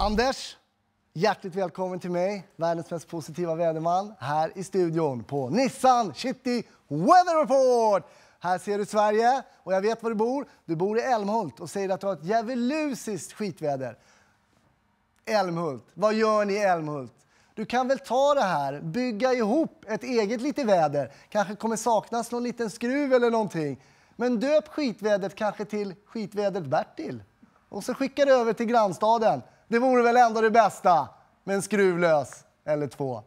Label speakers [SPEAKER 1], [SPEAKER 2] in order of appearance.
[SPEAKER 1] Anders, hjärtligt välkommen till mig, världens mest positiva väderman, här i studion på Nissan City Weather Report. Här ser du Sverige och jag vet var du bor. Du bor i Älmhult och säger att du har ett djävulusiskt skitväder. Älmhult, vad gör ni i Älmhult? Du kan väl ta det här, bygga ihop ett eget lite väder. Kanske kommer saknas någon liten skruv eller någonting. Men döp skitvädret kanske till skitvädret Bertil. Och så skickar du över till grannstaden. Det vore väl ändå det bästa med en skruvlös eller två.